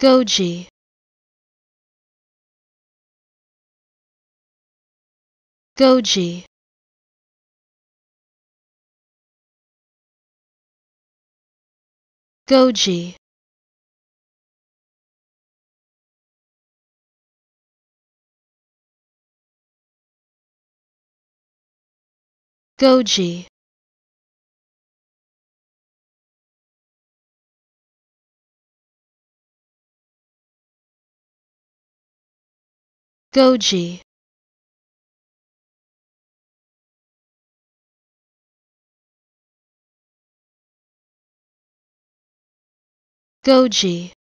Goji Goji Goji Goji goji goji